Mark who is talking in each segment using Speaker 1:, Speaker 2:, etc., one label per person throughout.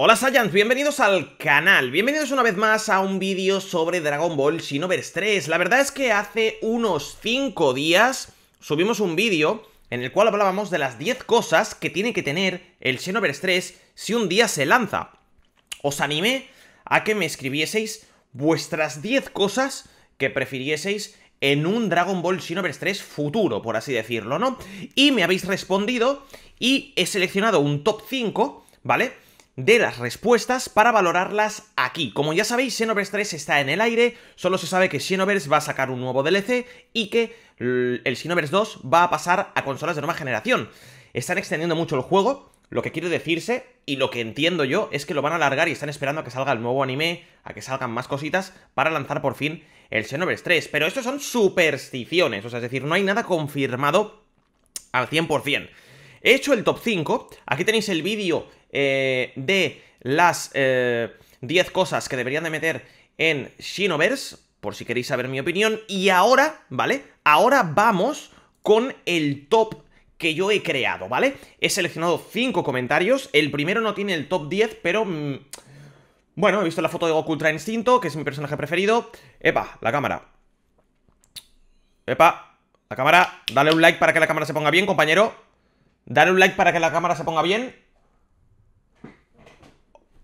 Speaker 1: Hola Saiyans, bienvenidos al canal, bienvenidos una vez más a un vídeo sobre Dragon Ball Xenoverse 3. La verdad es que hace unos 5 días subimos un vídeo en el cual hablábamos de las 10 cosas que tiene que tener el Xenoverse 3 si un día se lanza. Os animé a que me escribieseis vuestras 10 cosas que prefirieseis en un Dragon Ball Xenoverse 3 futuro, por así decirlo, ¿no? Y me habéis respondido y he seleccionado un top 5, ¿vale? de las respuestas para valorarlas aquí. Como ya sabéis, Xenoverse 3 está en el aire, solo se sabe que Xenoverse va a sacar un nuevo DLC y que el Xenoverse 2 va a pasar a consolas de nueva generación. Están extendiendo mucho el juego, lo que quiero decirse y lo que entiendo yo es que lo van a alargar y están esperando a que salga el nuevo anime, a que salgan más cositas para lanzar por fin el Xenoverse 3. Pero esto son supersticiones, o sea, es decir, no hay nada confirmado al 100%. He hecho el top 5. Aquí tenéis el vídeo eh, de las 10 eh, cosas que deberían de meter en Shinoverse, por si queréis saber mi opinión. Y ahora, ¿vale? Ahora vamos con el top que yo he creado, ¿vale? He seleccionado 5 comentarios. El primero no tiene el top 10, pero... Mm, bueno, he visto la foto de Goku Ultra Instinto, que es mi personaje preferido. Epa, la cámara. Epa, la cámara. Dale un like para que la cámara se ponga bien, compañero. Dale un like para que la cámara se ponga bien.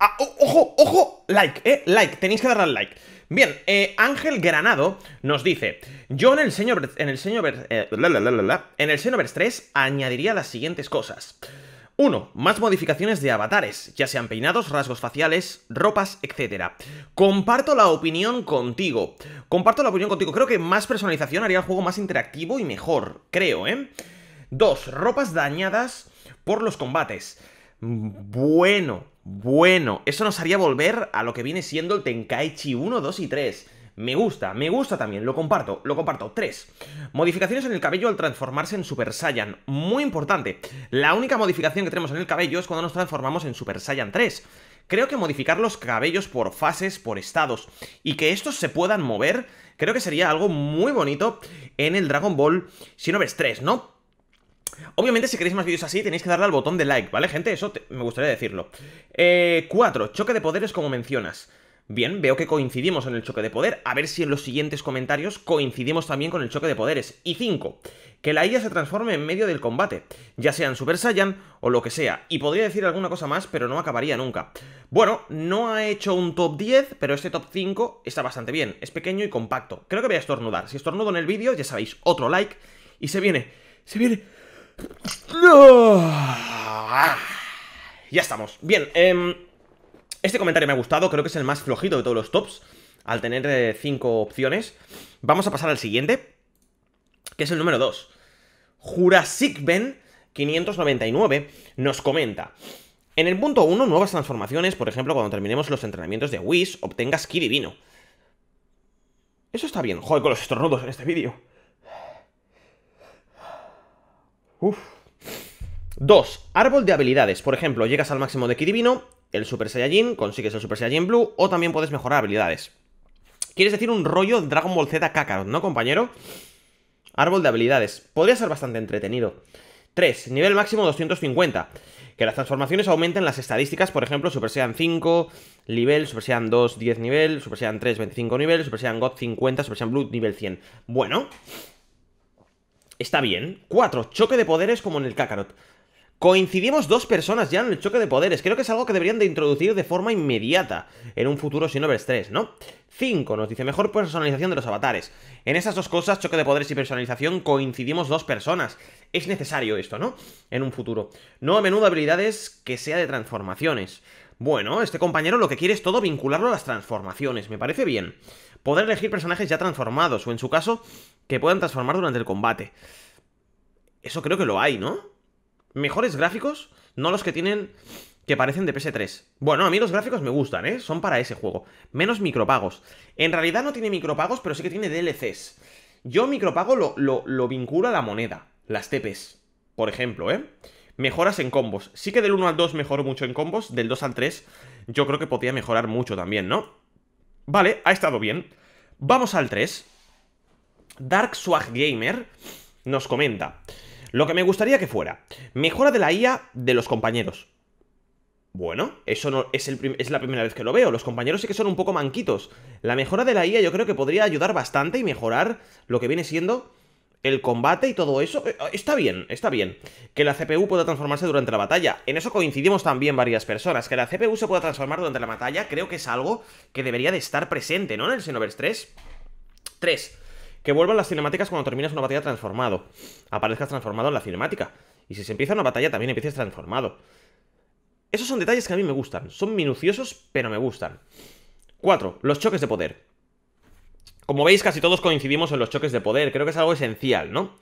Speaker 1: Ah, ¡Ojo! ¡Ojo! Like, ¿eh? Like, tenéis que darle al like. Bien, eh, Ángel Granado nos dice: Yo en el señor. En el señor. Eh, en el Xenoverse 3 añadiría las siguientes cosas. Uno, Más modificaciones de avatares, ya sean peinados, rasgos faciales, ropas, etcétera Comparto la opinión contigo. Comparto la opinión contigo. Creo que más personalización haría el juego más interactivo y mejor. Creo, ¿eh? Dos, ropas dañadas por los combates. Bueno, bueno, eso nos haría volver a lo que viene siendo el Tenkaichi 1, 2 y 3. Me gusta, me gusta también, lo comparto, lo comparto. 3. Modificaciones en el cabello al transformarse en Super Saiyan. Muy importante. La única modificación que tenemos en el cabello es cuando nos transformamos en Super Saiyan 3. Creo que modificar los cabellos por fases, por estados, y que estos se puedan mover, creo que sería algo muy bonito en el Dragon Ball Si no ves, 3, ¿no? Obviamente, si queréis más vídeos así, tenéis que darle al botón de like, ¿vale, gente? Eso me gustaría decirlo. 4. Eh, choque de poderes como mencionas. Bien, veo que coincidimos en el choque de poder. A ver si en los siguientes comentarios coincidimos también con el choque de poderes. Y 5. Que la IA se transforme en medio del combate, ya sea en Super Saiyan o lo que sea. Y podría decir alguna cosa más, pero no acabaría nunca. Bueno, no ha hecho un top 10, pero este top 5 está bastante bien. Es pequeño y compacto. Creo que voy a estornudar. Si estornudo en el vídeo, ya sabéis, otro like. Y se viene, se viene Ah, ya estamos. Bien, em, este comentario me ha gustado, creo que es el más flojito de todos los tops, al tener 5 eh, opciones. Vamos a pasar al siguiente, que es el número 2. Jurassic Ben 599 nos comenta... En el punto 1, nuevas transformaciones, por ejemplo, cuando terminemos los entrenamientos de Whis, obtengas ki divino. Eso está bien. Joder, con los estornudos en este vídeo. 2. Árbol de habilidades. Por ejemplo, llegas al máximo de Divino, el Super Saiyajin, consigues el Super Saiyajin Blue o también puedes mejorar habilidades. Quieres decir un rollo Dragon Ball Z Kakarot, ¿no, compañero? Árbol de habilidades. Podría ser bastante entretenido. 3. Nivel máximo 250. Que las transformaciones aumenten las estadísticas, por ejemplo, Super Saiyan 5, nivel, Super Saiyan 2, 10 nivel, Super Saiyan 3, 25 nivel, Super Saiyan God 50, Super Saiyan Blue nivel 100. Bueno, Está bien. Cuatro, choque de poderes como en el Kakarot. Coincidimos dos personas ya en el choque de poderes. Creo que es algo que deberían de introducir de forma inmediata en un futuro sin tres, ¿no? 5. Nos dice mejor personalización de los avatares. En esas dos cosas, choque de poderes y personalización, coincidimos dos personas. Es necesario esto, ¿no? En un futuro. No a menudo habilidades que sea de transformaciones. Bueno, este compañero lo que quiere es todo vincularlo a las transformaciones. Me parece bien poder elegir personajes ya transformados, o en su caso, que puedan transformar durante el combate. Eso creo que lo hay, ¿no? Mejores gráficos, no los que tienen que parecen de PS3. Bueno, a mí los gráficos me gustan, ¿eh? Son para ese juego. Menos micropagos. En realidad no tiene micropagos, pero sí que tiene DLCs. Yo micropago lo, lo, vinculo a la moneda, las TPs, por ejemplo, ¿eh? Mejoras en combos. Sí que del 1 al 2 mejoró mucho en combos, del 2 al 3 yo creo que podía mejorar mucho también, ¿no? Vale, ha estado bien. Vamos al 3. Dark Swag Gamer nos comenta. Lo que me gustaría que fuera. Mejora de la IA de los compañeros. Bueno, eso no es, es, la primera vez que lo veo. Los compañeros sí que son un poco manquitos. La mejora de la IA yo creo que podría ayudar bastante y mejorar lo que viene siendo el combate y todo eso. Eh, está bien, está bien. Que la CPU pueda transformarse durante la batalla. En eso coincidimos también varias personas. Que la CPU se pueda transformar durante la batalla creo que es algo que debería de estar presente, ¿no? En el Xenoverse 3. 3. Que vuelvan las cinemáticas cuando terminas una batalla transformado. Aparezcas transformado en la cinemática. Y si se empieza una batalla también empieces transformado. Esos son detalles que a mí me gustan. Son minuciosos, pero me gustan. 4. Los choques de poder. Como veis, casi todos coincidimos en los choques de poder, creo que es algo esencial, ¿no?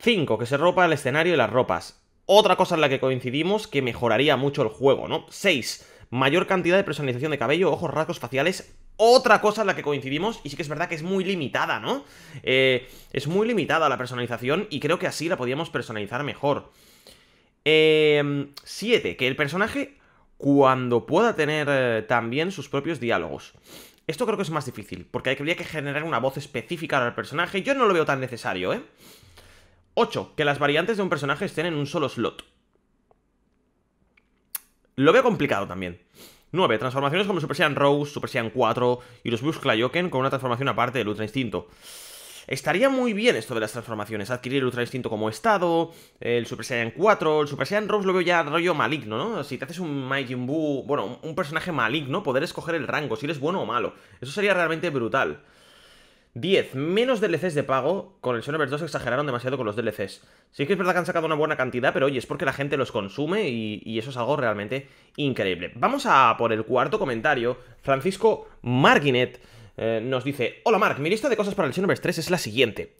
Speaker 1: 5. Que se ropa el escenario y las ropas. Otra cosa en la que coincidimos que mejoraría mucho el juego, ¿no? 6. Mayor cantidad de personalización de cabello, ojos, rasgos faciales. Otra cosa en la que coincidimos, y sí que es verdad que es muy limitada, ¿no? Eh, es muy limitada la personalización y creo que así la podíamos personalizar mejor. 7. Em, que el personaje, cuando pueda tener eh, también sus propios diálogos. Esto creo que es más difícil, porque habría que generar una voz específica para el personaje. Yo no lo veo tan necesario, ¿eh? 8. Que las variantes de un personaje estén en un solo slot. Lo veo complicado también. 9. Transformaciones como Super Saiyan Rose, Super Saiyan 4 y los Bush Kaioken con una transformación aparte del Ultra Instinto. Estaría muy bien esto de las transformaciones, adquirir el Ultra Instinto como estado, el Super Saiyan 4, el Super Saiyan Rose lo veo ya rollo maligno, ¿no? Si te haces un Majin Buu, bueno, un personaje maligno, poder escoger el rango, si eres bueno o malo. Eso sería realmente brutal. 10. Menos DLCs de pago. Con el Xenoverse 2 exageraron demasiado con los DLCs. Sí que es verdad que han sacado una buena cantidad, pero oye, es porque la gente los consume y, y eso es algo realmente increíble. Vamos a por el cuarto comentario. Francisco Marginet eh, nos dice, hola Mark, mi lista de cosas para el Xenoverse 3 es la siguiente.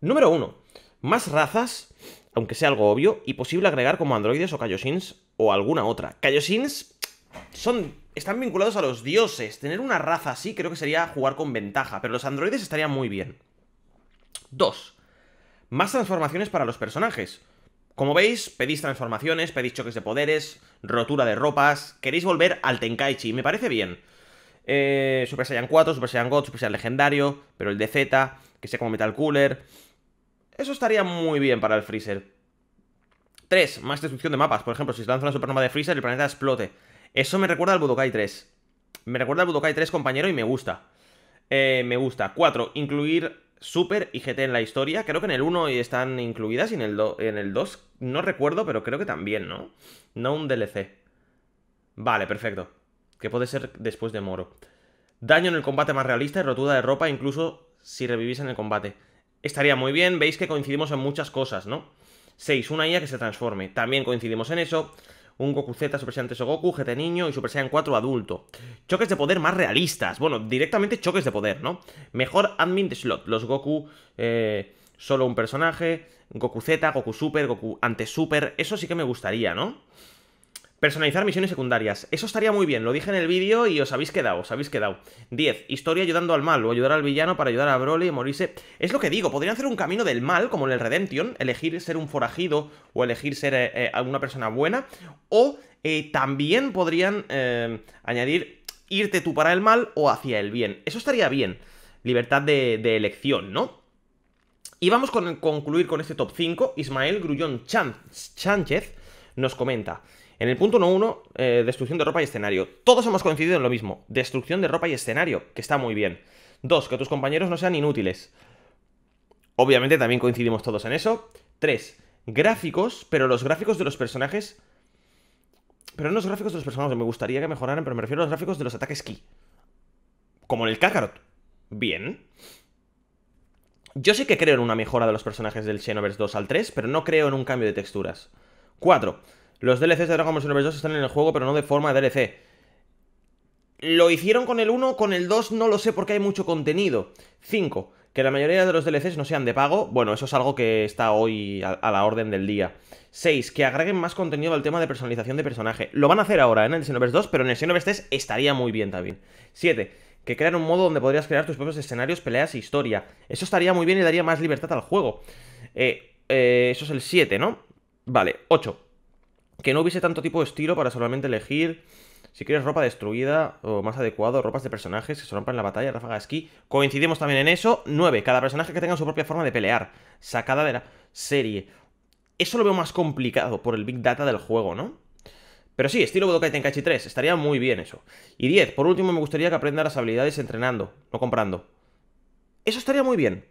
Speaker 1: Número 1. Más razas, aunque sea algo obvio, y posible agregar como androides o Kaioshins o alguna otra. Kaioshins son, están vinculados a los dioses. Tener una raza así creo que sería jugar con ventaja, pero los androides estarían muy bien. 2. Más transformaciones para los personajes. Como veis, pedís transformaciones, pedís choques de poderes, rotura de ropas, queréis volver al Tenkaichi, me parece bien. Eh, Super Saiyan 4, Super Saiyan God, Super Saiyan Legendario, pero el DZ, que sea como Metal Cooler. Eso estaría muy bien para el Freezer. 3. Más destrucción de mapas. Por ejemplo, si se lanza una supernova de Freezer, el planeta explote. Eso me recuerda al Budokai 3. Me recuerda al Budokai 3, compañero, y me gusta. Eh, me gusta. 4. Incluir Super y GT en la historia. Creo que en el 1 están incluidas y en el, en el 2 no recuerdo, pero creo que también, ¿no? No un DLC. Vale, perfecto que puede ser después de Moro. Daño en el combate más realista y rotura de ropa, incluso si revivís en el combate. Estaría muy bien, veis que coincidimos en muchas cosas, ¿no? 6. Una IA que se transforme. También coincidimos en eso. Un Goku Z, Super Saiyan 3 o Goku, GT niño y Super Saiyan 4 adulto. Choques de poder más realistas. Bueno, directamente choques de poder, ¿no? Mejor admin de slot. Los Goku, eh, solo un personaje. Goku Z, Goku Super, Goku ante Super. Eso sí que me gustaría, ¿no? Personalizar misiones secundarias. Eso estaría muy bien, lo dije en el vídeo y os habéis quedado, os habéis quedado. 10. Historia ayudando al mal o ayudar al villano para ayudar a Broly y morirse. Es lo que digo, podrían hacer un camino del mal, como en el Redemption, elegir ser un forajido o elegir ser eh, eh, alguna persona buena. O eh, también podrían añadir irte tú para el mal o hacia el bien. Eso estaría bien. Libertad de, elección, ¿no? Y vamos con concluir con este top 5. Ismael Grullón Chan Chánchez nos comenta. En el punto 1 eh, destrucción de ropa y escenario. Todos hemos coincidido en lo mismo. Destrucción de ropa y escenario, que está muy bien. 2. Que tus compañeros no sean inútiles. Obviamente también coincidimos todos en eso. 3. Gráficos, pero los gráficos de los personajes... Pero no los gráficos de los personajes, me gustaría que mejoraran, pero me refiero a los gráficos de los ataques ki. Como en el Kakarot. Bien. Yo sí que creo en una mejora de los personajes del Xenoverse 2 al 3, pero no creo en un cambio de texturas. 4. Los DLCs de Dragon Ball 2 están en el juego, pero no de forma de DLC. Lo hicieron con el 1, con el 2 no lo sé porque hay mucho contenido. 5. Que la mayoría de los DLCs no sean de pago, bueno, eso es algo que está hoy a, la orden del día. 6. Que agreguen más contenido al tema de personalización de personaje. Lo van a hacer ahora en el Xenoverse 2, pero en el Xenoverse 3 estaría muy bien también. 7. Que crean un modo donde podrías crear tus propios escenarios, peleas e historia. Eso estaría muy bien y daría más libertad al juego. eh, eh eso es el 7, ¿no? Vale, 8 que no hubiese tanto tipo de estilo para solamente elegir si quieres ropa destruida o más adecuado, ropas de personajes que se rompan en la batalla, ráfaga de Coincidimos también en eso. 9. Cada personaje que tenga su propia forma de pelear, sacada de la serie. Eso lo veo más complicado por el Big Data del juego, ¿no? Pero sí, estilo Budokai Tenkaichi 3, estaría muy bien eso. Y 10, por último me gustaría que aprenda las habilidades entrenando, no comprando. Eso estaría muy bien.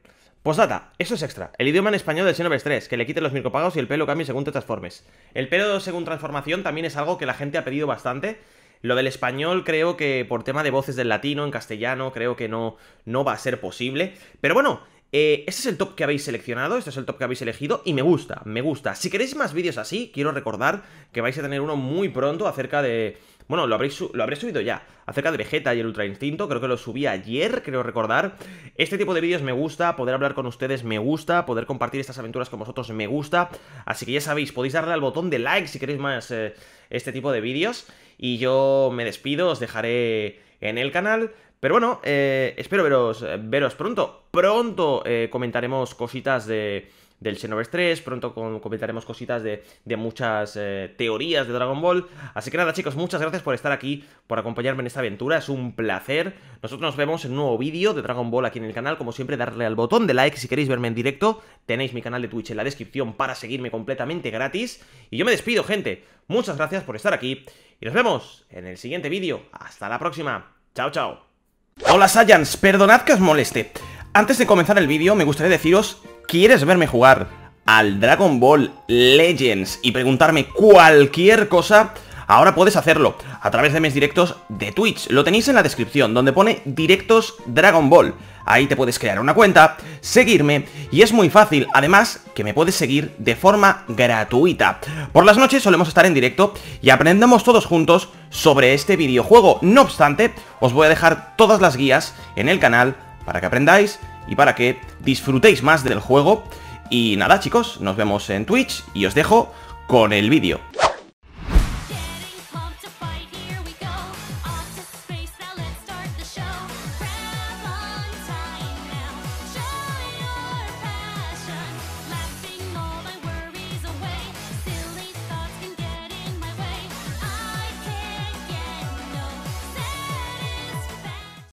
Speaker 1: Postdata, eso es extra. El idioma en español del Xenoverse 3, que le quiten los micropagos y el pelo cambie según te transformes. El pelo según transformación también es algo que la gente ha pedido bastante. Lo del español creo que por tema de voces del latino, en castellano, creo que no, no va a ser posible. Pero bueno, eh, ese es el top que habéis seleccionado, este es el top que habéis elegido y me gusta, me gusta. Si queréis más vídeos así, quiero recordar que vais a tener uno muy pronto acerca de bueno, lo, habréis, lo habré subido ya. Acerca de Vegeta y el Ultra Instinto, creo que lo subí ayer, creo recordar. Este tipo de vídeos me gusta, poder hablar con ustedes me gusta, poder compartir estas aventuras con vosotros me gusta. Así que ya sabéis, podéis darle al botón de like si queréis más eh, este tipo de vídeos. Y yo me despido, os dejaré en el canal. Pero bueno, eh, espero veros, eh, veros pronto. Pronto comentaremos cositas de del Xenoverse 3, pronto comentaremos cositas de, de muchas eh, teorías de Dragon Ball. Así que nada chicos, muchas gracias por estar aquí, por acompañarme en esta aventura, es un placer. Nosotros nos vemos en un nuevo vídeo de Dragon Ball aquí en el canal, como siempre darle al botón de like si queréis verme en directo, tenéis mi canal de Twitch en la descripción para seguirme completamente gratis. Y yo me despido gente, muchas gracias por estar aquí y nos vemos en el siguiente vídeo. Hasta la próxima, chao chao. Hola Saiyans, perdonad que os moleste. Antes de comenzar el vídeo me gustaría deciros ¿Quieres verme jugar al Dragon Ball Legends y preguntarme cualquier cosa? Ahora puedes hacerlo a través de mis directos de Twitch. Lo tenéis en la descripción, donde pone directos Dragon Ball. Ahí te puedes crear una cuenta, seguirme y es muy fácil. Además, que me puedes seguir de forma gratuita. Por las noches solemos estar en directo y aprendemos todos juntos sobre este videojuego. No obstante, os voy a dejar todas las guías en el canal para que aprendáis y para que disfrutéis más del juego. Y nada chicos, nos vemos en Twitch y os dejo con el vídeo.